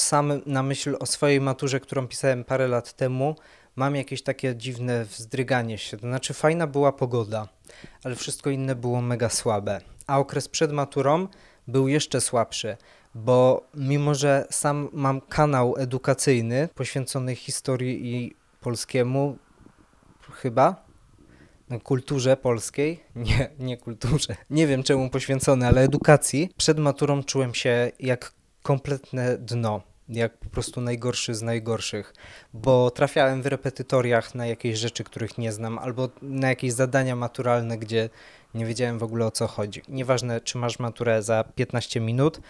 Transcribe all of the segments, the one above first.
sam na myśl o swojej maturze, którą pisałem parę lat temu, mam jakieś takie dziwne wzdryganie się. To znaczy, fajna była pogoda, ale wszystko inne było mega słabe. A okres przed maturą był jeszcze słabszy, bo mimo, że sam mam kanał edukacyjny poświęcony historii i polskiemu, chyba, no, kulturze polskiej, nie, nie kulturze, nie wiem czemu poświęcony, ale edukacji, przed maturą czułem się jak kompletne dno jak po prostu najgorszy z najgorszych, bo trafiałem w repetytoriach na jakieś rzeczy, których nie znam, albo na jakieś zadania maturalne, gdzie nie wiedziałem w ogóle o co chodzi. Nieważne, czy masz maturę za 15 minut,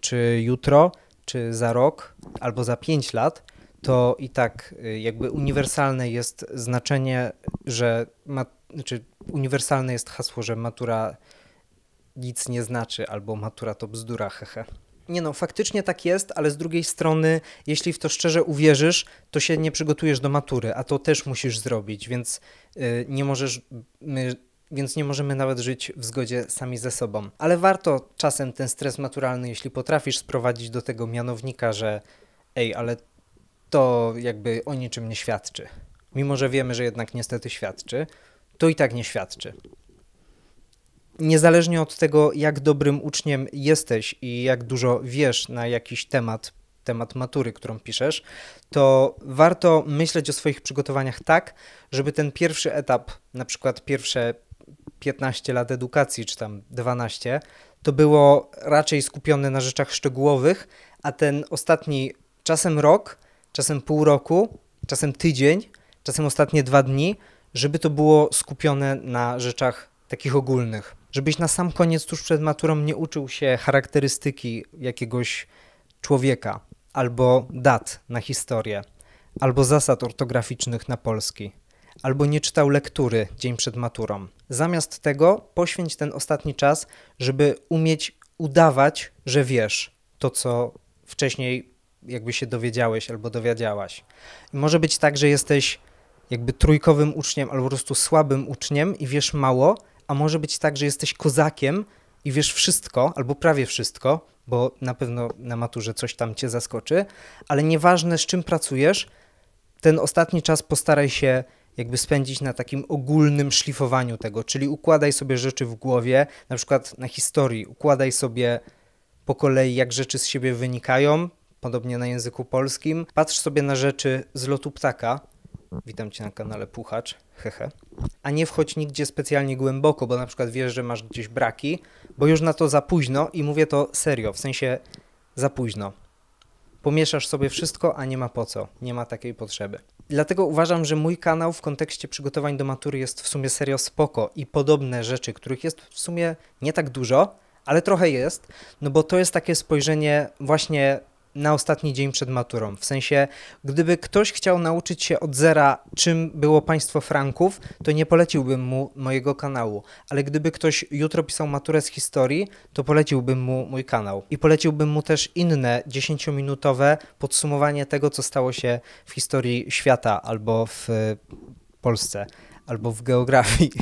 czy jutro, czy za rok, albo za 5 lat, to i tak y, jakby uniwersalne jest znaczenie, że mat- znaczy uniwersalne jest hasło, że matura nic nie znaczy, albo matura to bzdura, hehe nie no, faktycznie tak jest, ale z drugiej strony, jeśli w to szczerze uwierzysz, to się nie przygotujesz do matury, a to też musisz zrobić, więc y, nie możesz. My, więc nie możemy nawet żyć w zgodzie sami ze sobą. Ale warto czasem ten stres maturalny, jeśli potrafisz sprowadzić do tego mianownika, że ej, ale to jakby o niczym nie świadczy. Mimo, że wiemy, że jednak niestety świadczy, to i tak nie świadczy niezależnie od tego, jak dobrym uczniem jesteś i jak dużo wiesz na jakiś temat, temat matury, którą piszesz, to warto myśleć o swoich przygotowaniach tak, żeby ten pierwszy etap, na przykład pierwsze 15 lat edukacji, czy tam 12, to było raczej skupione na rzeczach szczegółowych, a ten ostatni czasem rok, czasem pół roku, czasem tydzień, czasem ostatnie dwa dni, żeby to było skupione na rzeczach takich ogólnych żebyś na sam koniec tuż przed maturą nie uczył się charakterystyki jakiegoś człowieka, albo dat na historię, albo zasad ortograficznych na polski, albo nie czytał lektury dzień przed maturą. Zamiast tego poświęć ten ostatni czas, żeby umieć udawać, że wiesz to, co wcześniej jakby się dowiedziałeś albo dowiedziałaś. I może być tak, że jesteś jakby trójkowym uczniem albo po prostu słabym uczniem i wiesz mało, a może być tak, że jesteś kozakiem i wiesz wszystko, albo prawie wszystko, bo na pewno na maturze coś tam cię zaskoczy, ale nieważne z czym pracujesz, ten ostatni czas postaraj się jakby spędzić na takim ogólnym szlifowaniu tego, czyli układaj sobie rzeczy w głowie, na przykład na historii, układaj sobie po kolei, jak rzeczy z siebie wynikają, podobnie na języku polskim. Patrz sobie na rzeczy z lotu ptaka, witam cię na kanale Puchacz, hehe, a nie wchodź nigdzie specjalnie głęboko, bo na przykład wiesz, że masz gdzieś braki, bo już na to za późno i mówię to serio, w sensie za późno. Pomieszasz sobie wszystko, a nie ma po co, nie ma takiej potrzeby. Dlatego uważam, że mój kanał w kontekście przygotowań do matury jest w sumie serio spoko i podobne rzeczy, których jest w sumie nie tak dużo, ale trochę jest, no bo to jest takie spojrzenie właśnie na ostatni dzień przed maturą. W sensie, gdyby ktoś chciał nauczyć się od zera, czym było państwo franków, to nie poleciłbym mu mojego kanału. Ale gdyby ktoś jutro pisał maturę z historii, to poleciłbym mu mój kanał. I poleciłbym mu też inne 10-minutowe podsumowanie tego, co stało się w historii świata albo w e, Polsce, albo w geografii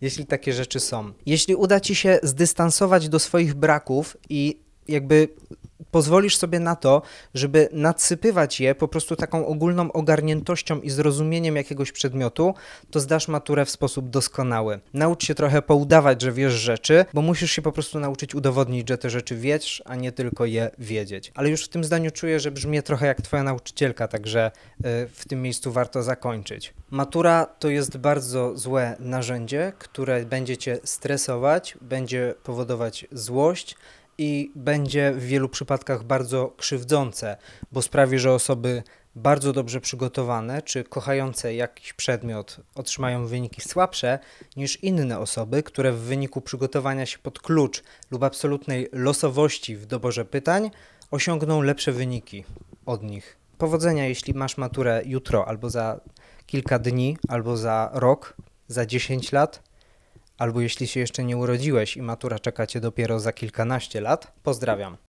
jeśli takie rzeczy są. Jeśli uda ci się zdystansować do swoich braków i jakby pozwolisz sobie na to, żeby nadsypywać je po prostu taką ogólną ogarniętością i zrozumieniem jakiegoś przedmiotu, to zdasz maturę w sposób doskonały. Naucz się trochę poudawać, że wiesz rzeczy, bo musisz się po prostu nauczyć udowodnić, że te rzeczy wiesz, a nie tylko je wiedzieć. Ale już w tym zdaniu czuję, że brzmię trochę jak twoja nauczycielka, także y, w tym miejscu warto zakończyć. Matura to jest bardzo złe narzędzie, które będzie cię stresować, będzie powodować złość, i będzie w wielu przypadkach bardzo krzywdzące, bo sprawi, że osoby bardzo dobrze przygotowane czy kochające jakiś przedmiot otrzymają wyniki słabsze niż inne osoby, które w wyniku przygotowania się pod klucz lub absolutnej losowości w doborze pytań osiągną lepsze wyniki od nich. Powodzenia, jeśli masz maturę jutro albo za kilka dni, albo za rok, za 10 lat. Albo jeśli się jeszcze nie urodziłeś i matura czeka cię dopiero za kilkanaście lat, pozdrawiam.